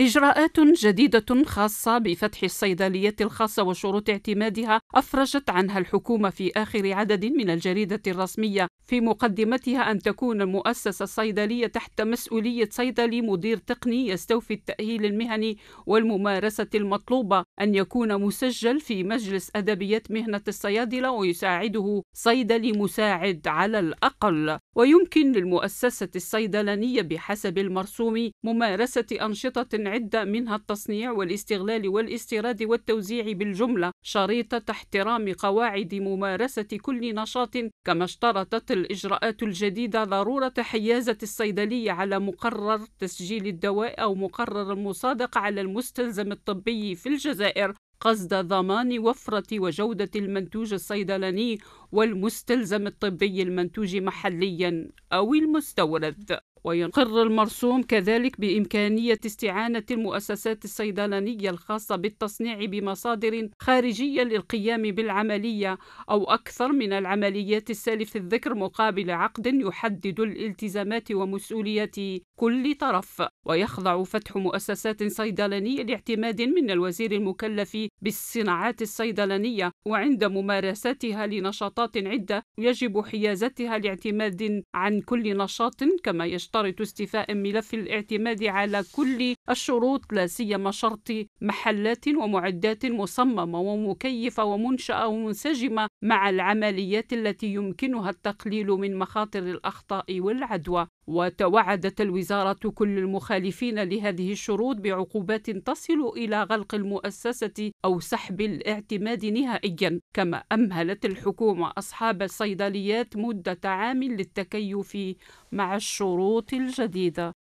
إجراءات جديدة خاصة بفتح الصيدليات الخاصة وشروط اعتمادها أفرجت عنها الحكومة في آخر عدد من الجريدة الرسمية في مقدمتها أن تكون المؤسسة الصيدلية تحت مسؤولية صيدلي مدير تقني يستوفي التأهيل المهني والممارسة المطلوبة أن يكون مسجل في مجلس أدبيات مهنة الصيادلة ويساعده صيدلي مساعد على الأقل ويمكن للمؤسسة الصيدلانية بحسب المرسوم ممارسة أنشطة عدة منها التصنيع والاستغلال والاستيراد والتوزيع بالجملة شريطة احترام قواعد ممارسة كل نشاط كما اشترطت الإجراءات الجديدة ضرورة حيازة الصيدلية على مقرر تسجيل الدواء أو مقرر المصادقة على المستلزم الطبي في الجزائر قصد ضمان وفرة وجودة المنتوج الصيدلاني والمستلزم الطبي المنتوج محليا أو المستورد ويقر المرسوم كذلك بإمكانية استعانة المؤسسات الصيدلانية الخاصة بالتصنيع بمصادر خارجية للقيام بالعملية أو أكثر من العمليات السالف الذكر مقابل عقد يحدد الالتزامات ومسؤوليات كل طرف ويخضع فتح مؤسسات صيدلانية لاعتماد من الوزير المكلف بالصناعات الصيدلانية وعند ممارستها لنشاطات عدة يجب حيازتها لاعتماد عن كل نشاط كما يشتغل يشترط استيفاء ملف الاعتماد على كل الشروط لا سيما شرط محلات ومعدات مصممة ومكيفة ومنشأة ومنسجمة مع العمليات التي يمكنها التقليل من مخاطر الأخطاء والعدوى وتوعدت الوزارة كل المخالفين لهذه الشروط بعقوبات تصل إلى غلق المؤسسة أو سحب الاعتماد نهائيا كما أمهلت الحكومة أصحاب الصيدليات مدة عام للتكيف مع الشروط الجديدة